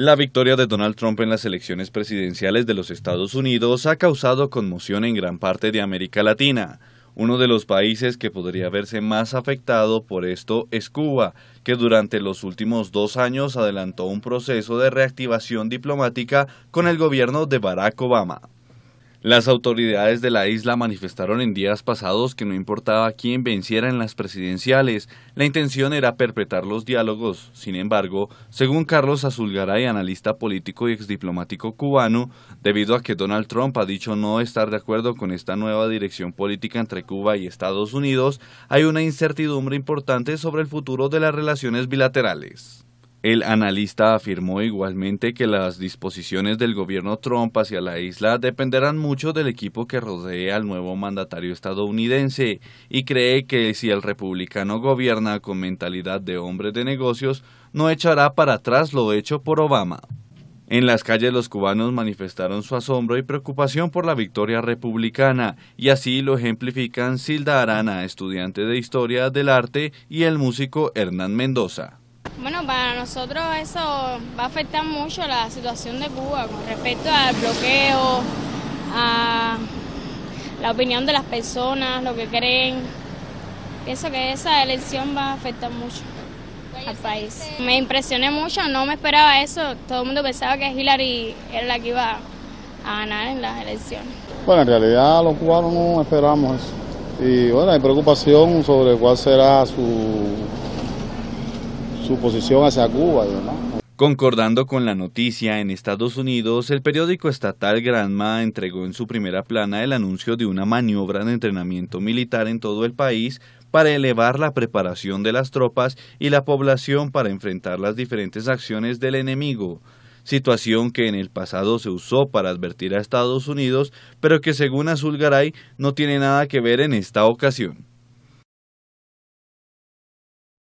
La victoria de Donald Trump en las elecciones presidenciales de los Estados Unidos ha causado conmoción en gran parte de América Latina. Uno de los países que podría verse más afectado por esto es Cuba, que durante los últimos dos años adelantó un proceso de reactivación diplomática con el gobierno de Barack Obama. Las autoridades de la isla manifestaron en días pasados que no importaba quién venciera en las presidenciales, la intención era perpetuar los diálogos. Sin embargo, según Carlos Azulgaray, analista político y exdiplomático cubano, debido a que Donald Trump ha dicho no estar de acuerdo con esta nueva dirección política entre Cuba y Estados Unidos, hay una incertidumbre importante sobre el futuro de las relaciones bilaterales. El analista afirmó igualmente que las disposiciones del gobierno Trump hacia la isla dependerán mucho del equipo que rodee al nuevo mandatario estadounidense y cree que si el republicano gobierna con mentalidad de hombre de negocios, no echará para atrás lo hecho por Obama. En las calles los cubanos manifestaron su asombro y preocupación por la victoria republicana, y así lo ejemplifican Silda Arana, estudiante de Historia del Arte, y el músico Hernán Mendoza. Bueno, para nosotros eso va a afectar mucho la situación de Cuba con respecto al bloqueo, a la opinión de las personas, lo que creen. Pienso que esa elección va a afectar mucho al país. Me impresioné mucho, no me esperaba eso. Todo el mundo pensaba que Hillary era la que iba a ganar en las elecciones. Bueno, en realidad los cubanos no esperamos eso. Y bueno, hay preocupación sobre cuál será su su posición hacia Cuba. Concordando con la noticia, en Estados Unidos, el periódico estatal Granma entregó en su primera plana el anuncio de una maniobra de entrenamiento militar en todo el país para elevar la preparación de las tropas y la población para enfrentar las diferentes acciones del enemigo, situación que en el pasado se usó para advertir a Estados Unidos, pero que según Azul Garay no tiene nada que ver en esta ocasión.